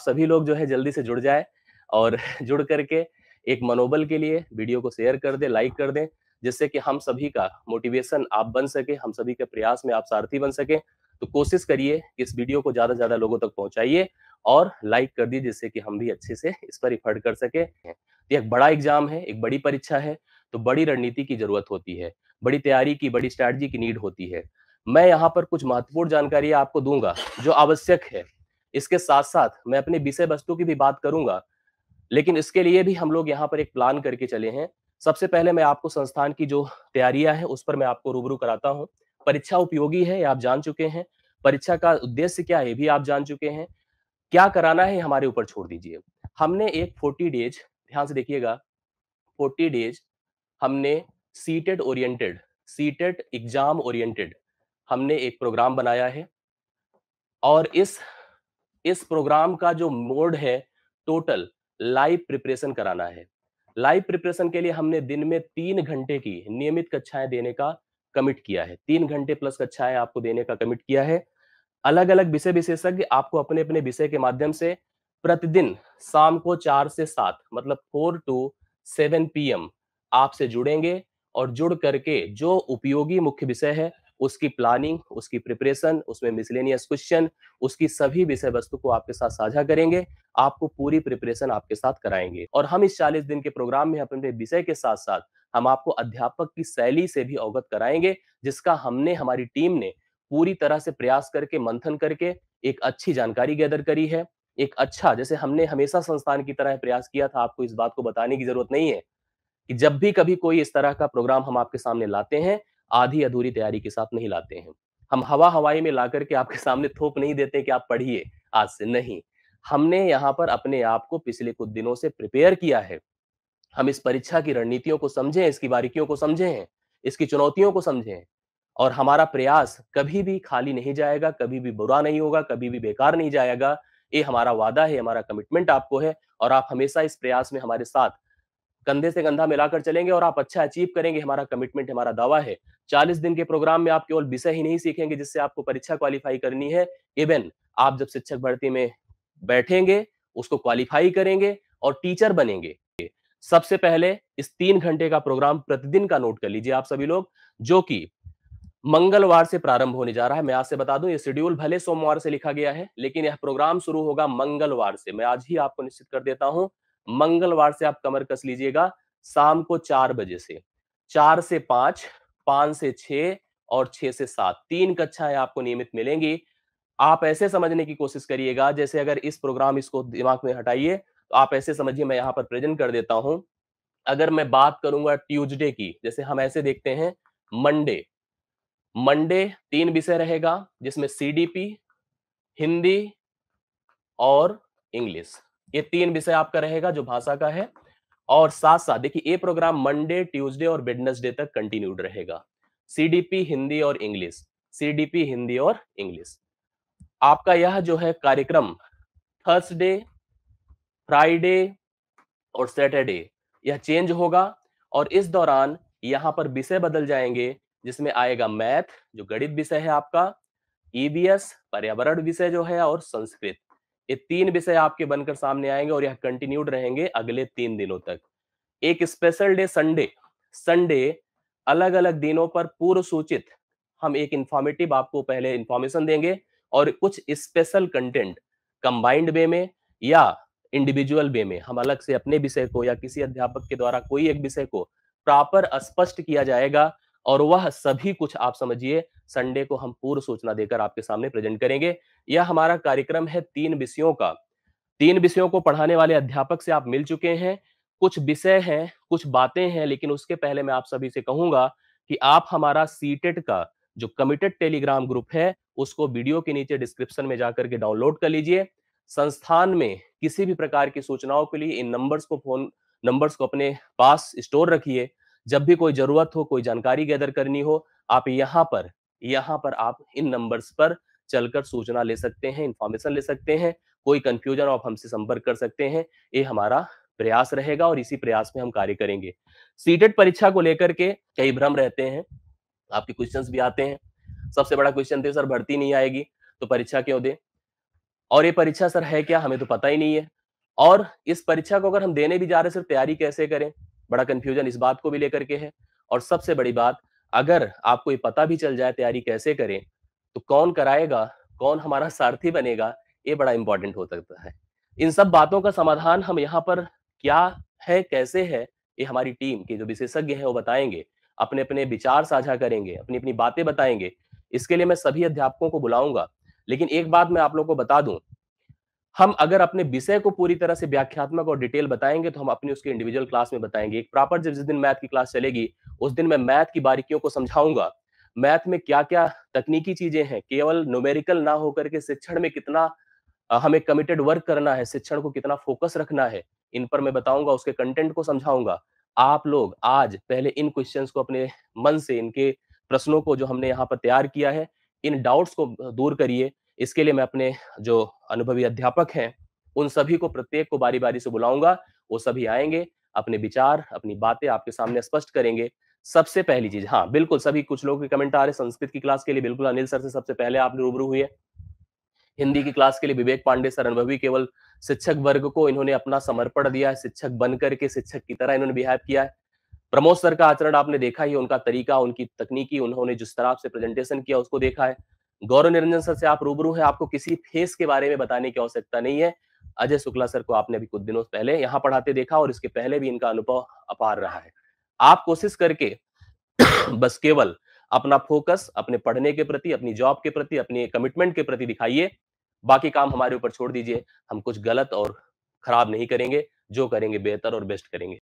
सभी लोग जो है जल्दी से जुड़ जाए और जुड़ करके एक मनोबल के लिए वीडियो को शेयर कर दे लाइक कर दें जिससे कि हम सभी का मोटिवेशन आप बन सके हम सभी के प्रयास में आप सारथी बन सके तो कोशिश करिए कि इस वीडियो को ज्यादा से ज्यादा लोगों तक पहुंचाइए और लाइक कर दीजिए जिससे कि हम भी अच्छे से इस पर रिफर्ड कर सके तो एक बड़ा एग्जाम है एक बड़ी परीक्षा है तो बड़ी रणनीति की जरूरत होती है बड़ी तैयारी की बड़ी स्ट्रैटी की नीड होती है मैं यहाँ पर कुछ महत्वपूर्ण जानकारी आपको दूंगा जो आवश्यक है इसके साथ साथ मैं अपने विषय वस्तु की भी बात करूंगा लेकिन इसके लिए भी हम लोग यहाँ पर एक प्लान करके चले हैं सबसे पहले मैं आपको संस्थान की जो तैयारियां हैं उस पर मैं आपको रूबरू कराता हूँ परीक्षा उपयोगी है आप जान चुके हैं परीक्षा का उद्देश्य क्या है भी आप जान चुके हैं क्या कराना है हमारे ऊपर छोड़ दीजिए हमने एक फोर्टी डेज ध्यान से देखिएगा फोर्टी डेज हमने seated oriented seated exam oriented हमने एक प्रोग्राम बनाया है और इस इस प्रोग्राम का जो मोड है टोटल लाइव प्रिपरेशन कराना है लाइव प्रिपरेशन के लिए हमने दिन में तीन घंटे की नियमित कक्षाएं देने का कमिट किया है तीन घंटे प्लस कक्षाएं आपको देने का कमिट किया है अलग अलग विषय विशेषज्ञ आपको अपने अपने विषय के माध्यम से प्रतिदिन शाम को चार से सात मतलब फोर टू सेवन पीएम आपसे जुड़ेंगे और जुड़ करके जो उपयोगी मुख्य विषय है उसकी प्लानिंग उसकी प्रिपरेशन उसमें मिसलेनियस क्वेश्चन उसकी सभी विषय वस्तु को आपके साथ साझा करेंगे आपको पूरी प्रिपरेशन आपके साथ कराएंगे और हम इस चालीस दिन के प्रोग्राम में अपने विषय के साथ साथ हम आपको अध्यापक की शैली से भी अवगत कराएंगे जिसका हमने हमारी टीम ने पूरी तरह से प्रयास करके मंथन करके एक अच्छी जानकारी गैदर करी है एक अच्छा जैसे हमने हमेशा संस्थान की तरह प्रयास किया था आपको इस बात को बताने की जरूरत नहीं है कि जब भी कभी कोई इस तरह का प्रोग्राम हम आपके सामने लाते हैं आधी अधूरी तैयारी के साथ नहीं लाते हैं हम हवा हवाई में ला करके आपके सामने थोप नहीं देते कि आप पढ़िए आज से नहीं हमने यहाँ पर अपने आप को पिछले कुछ दिनों से प्रिपेयर किया है हम इस परीक्षा की रणनीतियों को समझें इसकी बारीकियों को समझें इसकी चुनौतियों को समझें और हमारा प्रयास कभी भी खाली नहीं जाएगा कभी भी बुरा नहीं होगा कभी भी बेकार नहीं जाएगा ये हमारा वादा है हमारा कमिटमेंट आपको है और आप हमेशा इस प्रयास में हमारे साथ कंधे से कंधा मिलाकर चलेंगे और आप अच्छा अचीव करेंगे हमारा कमिटमेंट हमारा दावा है चालीस दिन के प्रोग्राम में आप केवल विषय ही नहीं सीखेंगे जिससे आपको परीक्षा क्वालिफाई करनी है इवन आप जब शिक्षक भर्ती में बैठेंगे उसको क्वालिफाई करेंगे और टीचर बनेंगे सबसे पहले इस तीन घंटे का प्रोग्राम प्रतिदिन का नोट कर लीजिए आप सभी लोग जो कि मंगलवार से प्रारंभ होने जा रहा है मैं आज से बता दूं ये शेड्यूल भले सोमवार से लिखा गया है लेकिन यह प्रोग्राम शुरू होगा मंगलवार से मैं आज ही आपको निश्चित कर देता हूं मंगलवार से आप कमर कस लीजिएगा शाम को चार बजे से चार से पांच पांच से छ और छह से सात तीन कक्षाएं आपको नियमित मिलेंगी आप ऐसे समझने की कोशिश करिएगा जैसे अगर इस प्रोग्राम इसको दिमाग में हटाइए तो आप ऐसे समझिए मैं यहाँ पर प्रेजेंट कर देता हूं अगर मैं बात करूंगा ट्यूजडे की जैसे हम ऐसे देखते हैं मंडे मंडे तीन विषय रहेगा जिसमें सीडीपी हिंदी और इंग्लिश ये तीन विषय आपका रहेगा जो भाषा का है और साथ साथ देखिए ये प्रोग्राम मंडे ट्यूसडे और वेडनेसडे तक कंटिन्यूड रहेगा सीडीपी हिंदी और इंग्लिश सीडीपी हिंदी और इंग्लिश आपका यह जो है कार्यक्रम थर्सडे फ्राइडे और सैटरडे यह चेंज होगा और इस दौरान यहाँ पर विषय बदल जाएंगे जिसमें आएगा मैथ जो गणित विषय है आपका ईबीएस e पर्यावरण विषय जो है और संस्कृत ये तीन विषय आपके बनकर सामने आएंगे और यह कंटिन्यूड रहेंगे अगले तीन दिनों तक एक स्पेशल डे संडे संडे अलग अलग दिनों पर पूर्व सूचित हम एक इंफॉर्मेटिव आपको पहले इंफॉर्मेशन देंगे और कुछ स्पेशल कंटेंट कंबाइंड वे में या इंडिविजुअल वे में हम अलग से अपने विषय को या किसी अध्यापक के द्वारा कोई एक विषय को प्रॉपर स्पष्ट किया जाएगा और वह सभी कुछ आप समझिए संडे को हम पूर्व सूचना देकर आपके सामने प्रेजेंट करेंगे यह हमारा कार्यक्रम है तीन विषयों का तीन विषयों को पढ़ाने वाले अध्यापक से आप मिल चुके हैं कुछ विषय हैं कुछ बातें हैं लेकिन उसके पहले मैं आप सभी से कहूंगा कि आप हमारा सीटेट का जो कमिटेड टेलीग्राम ग्रुप है उसको वीडियो के नीचे डिस्क्रिप्शन में जाकर के डाउनलोड कर लीजिए संस्थान में किसी भी प्रकार की सूचनाओं के लिए इन नंबर्स को फोन नंबर्स को अपने पास स्टोर रखिए जब भी कोई जरूरत हो कोई जानकारी गैदर करनी हो आप यहाँ पर यहाँ पर आप इन नंबर्स पर चलकर सूचना ले सकते हैं इंफॉर्मेशन ले सकते हैं कोई कंफ्यूजन आप हमसे संपर्क कर सकते हैं ये हमारा प्रयास रहेगा और इसी प्रयास में हम कार्य करेंगे सीटेट परीक्षा को लेकर के कई भ्रम रहते हैं आपके क्वेश्चंस भी आते हैं सबसे बड़ा क्वेश्चन थे सर भर्ती नहीं आएगी तो परीक्षा क्यों दे और ये परीक्षा सर है क्या हमें तो पता ही नहीं है और इस परीक्षा को अगर हम देने भी जा रहे हैं सर तैयारी कैसे करें बड़ा कंफ्यूजन इस बात को भी लेकर के है और सबसे बड़ी बात अगर आपको ये पता भी चल जाए तैयारी कैसे करें तो कौन कराएगा कौन हमारा सारथी बनेगा ये बड़ा इंपॉर्टेंट हो सकता है इन सब बातों का समाधान हम यहाँ पर क्या है कैसे है ये हमारी टीम के जो विशेषज्ञ हैं वो बताएंगे अपने अपने विचार साझा करेंगे अपनी अपनी बातें बताएंगे इसके लिए मैं सभी अध्यापकों को बुलाऊंगा लेकिन एक बात मैं आप लोग को बता दूं हम अगर अपने विषय को पूरी तरह से व्याख्यात्मक और डिटेल बताएंगे तो हम अपनी उसके इंडिविजुअल क्लास में बताएंगे एक प्रॉपर जब जिस दिन मैथ की क्लास चलेगी उस दिन मैं मैथ की बारीकियों को समझाऊंगा मैथ में क्या क्या तकनीकी चीजें हैं केवल न्यूमेरिकल ना होकर के शिक्षण में कितना हमें कमिटेड वर्क करना है शिक्षण को कितना फोकस रखना है इन पर मैं बताऊंगा उसके कंटेंट को समझाऊंगा आप लोग आज पहले इन क्वेश्चंस को अपने मन से इनके प्रश्नों को जो हमने यहाँ पर तैयार किया है इन डाउट्स को दूर करिए इसके लिए मैं अपने जो अनुभवी अध्यापक हैं उन सभी को प्रत्येक को बारी बारी से बुलाऊंगा वो सभी आएंगे अपने विचार अपनी बातें आपके सामने स्पष्ट करेंगे सबसे पहली चीज हाँ बिल्कुल सभी कुछ लोगों के कमेंट आ रहे संस्कृत की क्लास के लिए बिल्कुल अनिल सर से सबसे पहले आप रूबरू हुए हिंदी की क्लास के लिए विवेक पांडे सर अनुभवी केवल शिक्षक वर्ग को इन्होंने अपना समर्पण दिया है शिक्षक बन करके शिक्षक की तरह इन्होंने बिहेव किया है प्रमोद सर का आचरण आपने देखा ही उनका तरीका उनकी तकनीकी उन्होंने जिस तरह से प्रेजेंटेशन किया उसको देखा है गौरव निरंजन सर से आप रूबरू हैं आपको किसी फेस के बारे में बताने की आवश्यकता नहीं है अजय शुक्ला सर को आपने अभी कुछ दिनों पहले यहाँ पढ़ाते देखा और इसके पहले भी इनका अनुभव अपार रहा है आप कोशिश करके बस केवल अपना फोकस अपने पढ़ने के प्रति अपनी जॉब के प्रति अपने कमिटमेंट के प्रति दिखाइए बाकी काम हमारे ऊपर छोड़ दीजिए हम कुछ गलत और खराब नहीं करेंगे जो करेंगे बेहतर और बेस्ट करेंगे